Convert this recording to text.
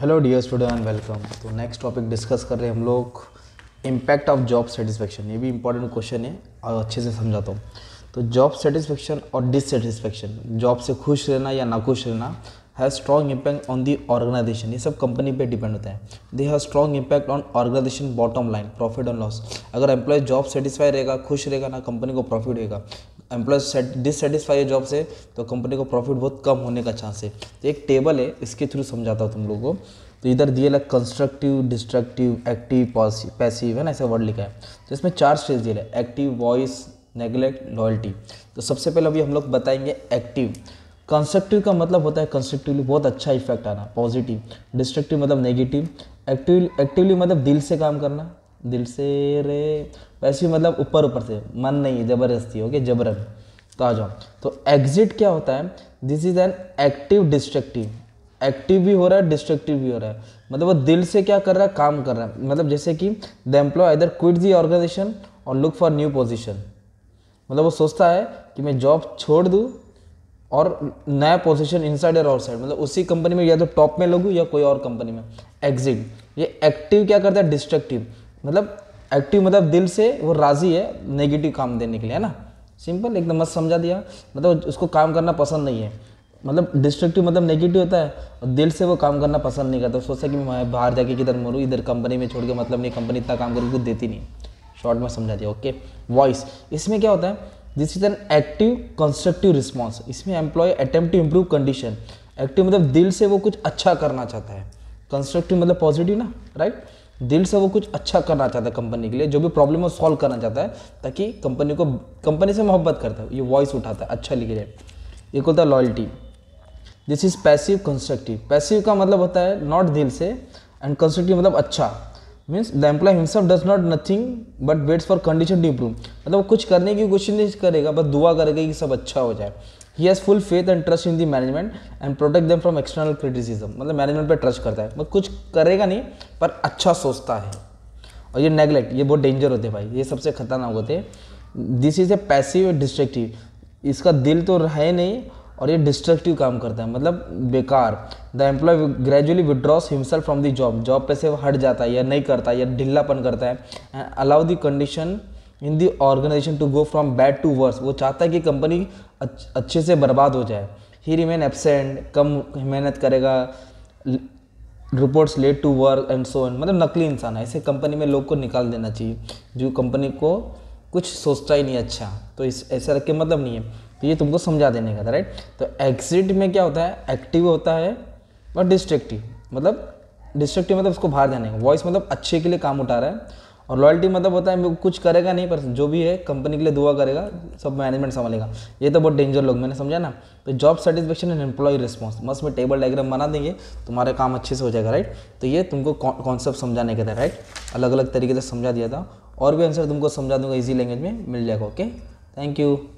Hello dear student and welcome तो next topic discuss कर रहे हैं हम लोग इम्पैक्ट ऑफ जॉब सेटिस्फेक्शन ये भी इंपॉर्टेंट क्वेश्चन है और अच्छे से समझाता हूँ तो जॉब सेटिस्फेक्शन और डिससेटिस्फेक्शन जॉब से खुश रहना या ना खुश रहना has strong impact on the organisation ये सब कंपनी पे डिपेंड होता है they have strong impact on organisation bottom line profit and loss अगर एम्प्लॉय जॉब सेटिस्फाई रहेगा खुश रहेगा ना कंपनी को प्रॉफिट रहेगा एम्प्लॉय डिससेटिस्फाई है जॉब से तो कंपनी को प्रॉफिट बहुत कम होने का चांस है तो एक टेबल है इसके थ्रू समझाता हूँ तुम लोगों को तो इधर दिए लग कंस्ट्रक्टिव डिस्ट्रक्टिव एक्टिव पैसिव है ना ऐसा वर्ड लिखा है तो इसमें चार स्टेज दिए एक्टिव वॉइस नेगलेक्ट लॉयल्टी तो सबसे पहले अभी हम लोग बताएंगे एक्टिव कंस्ट्रक्टिव का मतलब होता है कंस्ट्रक्टिवली बहुत अच्छा इफेक्ट आना पॉजिटिव डिस्ट्रक्टिव मतलब नेगेटिव एक्टिव एक्टिवली मतलब दिल से काम करना दिल से रे वैसे भी मतलब ऊपर ऊपर से मन नहीं है ज़बरदस्ती ओके जबरन तो आ जाओ तो एग्जिट क्या होता है this is an active destructive active भी हो रहा है डिस्ट्रक्टिव भी हो रहा है मतलब वो दिल से क्या कर रहा है काम कर रहा है मतलब जैसे कि द एम्प्लॉय इधर क्विट दी ऑर्गेनाइजेशन और लुक फॉर न्यू पोजिशन मतलब वो सोचता है कि मैं जॉब छोड़ दूँ और नया पोजिशन इन साइड और आउटसाइड मतलब उसी कंपनी में या तो टॉप में लगूँ या कोई और कंपनी में एग्जिट ये एक्टिव क्या करता है डिस्ट्रक्टिव मतलब एक्टिव मतलब दिल से वो राज़ी है नेगेटिव काम देने के लिए है ना सिंपल एकदम मस्त समझा दिया मतलब उसको काम करना पसंद नहीं है मतलब डिस्ट्रक्टिव मतलब नेगेटिव होता है और दिल से वो काम करना पसंद नहीं करता सोचता कि मैं बाहर जाके किधर मरूँ इधर कंपनी में छोड़ के मतलब नहीं कंपनी इतना काम करूँ कुछ देती नहीं शॉर्ट में समझा दिया ओके वॉइस इसमें क्या होता है this is an active constructive response इसमें employee attempt to improve condition active मतलब दिल से वो कुछ अच्छा करना चाहता है कंस्ट्रक्टिव मतलब पॉजिटिव ना राइट right? दिल से वो कुछ अच्छा करना चाहता है कंपनी के लिए जो भी प्रॉब्लम है सॉल्व करना चाहता है ताकि कंपनी को कंपनी से मोहब्बत करता है ये वॉइस उठाता है अच्छा लिखे जाए इक्वल है loyalty this is passive constructive passive का मतलब होता है नॉट दिल से एंड कंस्ट्रक्टिव मतलब अच्छा means the employee himself does not nothing but waits for condition to improve मतलब वो कुछ करने की कोशिश नहीं करेगा बस दुआ करेगा कि सब अच्छा हो जाए ही has full faith and trust in the management and protect them from external criticism मतलब मैनेजमेंट पे ट्रस्ट करता है मतलब कुछ करेगा नहीं पर अच्छा सोचता है और ये नेगलेक्ट ये बहुत डेंजर होते हैं भाई ये सबसे खतरनाक होते हैं this is a passive destructive इसका दिल तो है नहीं और ये डिस्ट्रक्टिव काम करता है मतलब बेकार the employee gradually withdraws himself from the job job पे से हट जाता है या नहीं करता या ढिल्लापन करता है and allow the condition in the organisation to go from bad to worse वो चाहता है कि कंपनी अच्छे से बर्बाद हो जाए ही रिमेन एबसेंट कम मेहनत करेगा reports late to work and so and मतलब नकली इंसान है ऐसे कंपनी में लोग को निकाल देना चाहिए जो कंपनी को कुछ सोचता ही नहीं अच्छा तो इस ऐसा रख के मतलब नहीं है तो ये तुमको समझा देने का था राइट तो एग्जिट में क्या होता है एक्टिव होता है और डिस्ट्रक्टिव मतलब डिस्ट्रक्टिव मतलब उसको बाहर जाने का वॉइस मतलब अच्छे के लिए काम उठा रहा है और लॉयल्टी मतलब होता है कुछ करेगा नहीं पर जो भी है कंपनी के लिए दुआ करेगा सब मैनेजमेंट संभालेगा ये तो बहुत डेंजर लोग मैंने समझा ना तो job satisfaction and employee response मस्त में टेबल डायग्राम बना देंगे तुम्हारा काम अच्छे से हो जाएगा राइट तो ये तुमको कॉन्सेप्ट समझाने के था राइट अलग अलग तरीके से समझा दिया था और भी आंसर तुमको समझा दूंगा इजी लैंग्वेज में मिल जाएगा ओके थैंक यू